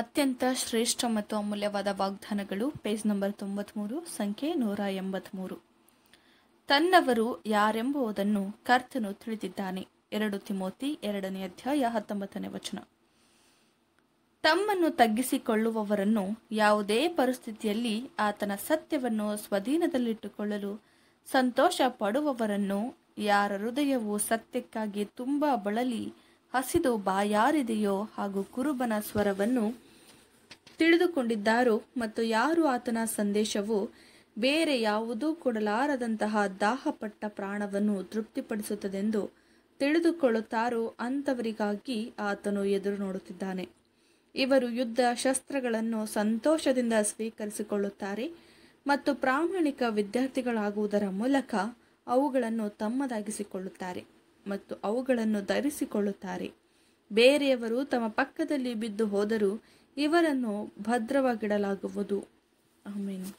ಅತ್ಯಂತ ಶ್ರೇಷ್ಠ ಮತ್ತು ಅಮೂಲ್ಯವಾದ ವಾಗ್ದಾನಗಳು ಪೇಜ್ ನಂಬರ್ ಮೂರು ಸಂಖ್ಯೆ ನೂರ ಎಂಬತ್ತ್ಮೂರು ತನ್ನವರು ಯಾರೆಂಬುದನ್ನು ಕರ್ತನು ತಿಳಿದಿದ್ದಾನೆ ಎರಡು ತಿಮೋತಿ ಎರಡನೇ ಅಧ್ಯಾಯ ಹತ್ತೊಂಬತ್ತನೇ ವಚನ ತಮ್ಮನ್ನು ತಗ್ಗಿಸಿಕೊಳ್ಳುವವರನ್ನು ಯಾವುದೇ ಪರಿಸ್ಥಿತಿಯಲ್ಲಿ ಆತನ ಸತ್ಯವನ್ನು ಸ್ವಾಧೀನದಲ್ಲಿಟ್ಟುಕೊಳ್ಳಲು ಸಂತೋಷ ಪಡುವವರನ್ನು ಯಾರ ಹೃದಯವು ಸತ್ಯಕ್ಕಾಗಿ ತುಂಬ ಬಳಲಿ ಹಸಿದು ಬಾಯಾರಿದೆಯೋ ಹಾಗೂ ಕುರುಬನ ಸ್ವರವನ್ನು ತಿಳಿದುಕೊಂಡಿದ್ದಾರೋ ಮತ್ತು ಯಾರು ಆತನ ಸಂದೇಶವು ಬೇರೆ ಯಾವುದೂ ಕೊಡಲಾರದಂತಹ ದಾಹಪಟ್ಟ ಪ್ರಾಣವನ್ನು ತೃಪ್ತಿಪಡಿಸುತ್ತದೆಂದು ತಿಳಿದುಕೊಳ್ಳುತ್ತಾರೋ ಅಂಥವರಿಗಾಗಿ ಆತನು ಎದುರು ನೋಡುತ್ತಿದ್ದಾನೆ ಇವರು ಯುದ್ಧ ಶಸ್ತ್ರಗಳನ್ನು ಸಂತೋಷದಿಂದ ಸ್ವೀಕರಿಸಿಕೊಳ್ಳುತ್ತಾರೆ ಮತ್ತು ಪ್ರಾಮಾಣಿಕ ವಿದ್ಯಾರ್ಥಿಗಳಾಗುವುದರ ಮೂಲಕ ಅವುಗಳನ್ನು ತಮ್ಮದಾಗಿಸಿಕೊಳ್ಳುತ್ತಾರೆ ಮತ್ತು ಅವುಗಳನ್ನು ಧರಿಸಿಕೊಳ್ಳುತ್ತಾರೆ ಬೇರೆಯವರು ತಮ್ಮ ಪಕ್ಕದಲ್ಲಿ ಬಿದ್ದು ಹೋದರೂ ಇವರನ್ನು ಭದ್ರವಾಗಿಡಲಾಗುವುದು ಆಮೇನು